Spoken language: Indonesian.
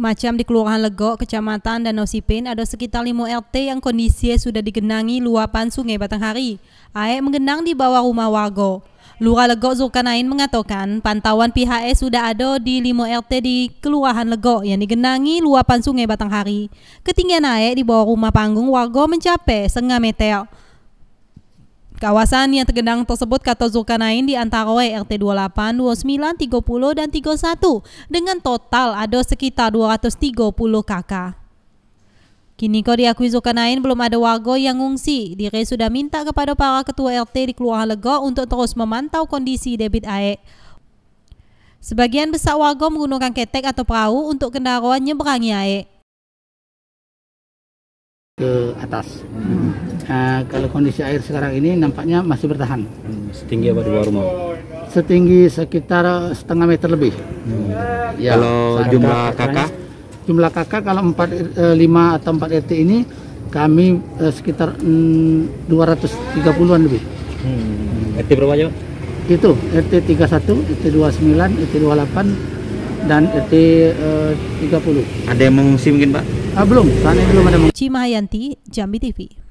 Macam di Kelurahan Legok, Kecamatan Danau Sipin, ada sekitar lima RT yang kondisinya sudah digenangi luapan sungai Batanghari. Air menggenang di bawah rumah warga. Lurah Legok Zulkanain mengatakan pantauan PHS sudah ada di lima RT di Kelurahan Legok yang digenangi luapan sungai Batanghari. Ketinggian air di bawah rumah panggung warga mencapai setengah meter. Kawasan yang tergenang tersebut kata Zulkarnain di antara RT 28, 29, 30, dan 31 dengan total ada sekitar 230 kakak. Kini kau diakui Zulkarnain belum ada warga yang ngungsi. Diri sudah minta kepada para ketua RT di Kelurahan lego untuk terus memantau kondisi debit air. Sebagian besar warga menggunakan ketek atau perahu untuk kendaraan nyeberangi air ke atas. Hmm. Nah, kalau kondisi air sekarang ini nampaknya masih bertahan. Hmm. Setinggi apa di bawah rumah? Setinggi sekitar setengah meter lebih. Hmm. Ya, kalau jumlah kakak? Jumlah kakak kalau 4, 5 eh, atau 4 RT ini kami eh, sekitar mm, 230-an lebih. Hmm. RT berapa aja, Pak? Itu RT 31, RT 29, RT 28 dan RT eh, 30. Ada yang mengungsi mungkin, Pak? Ah, belum, ini belum ada. Cimayanti, Jambi TV.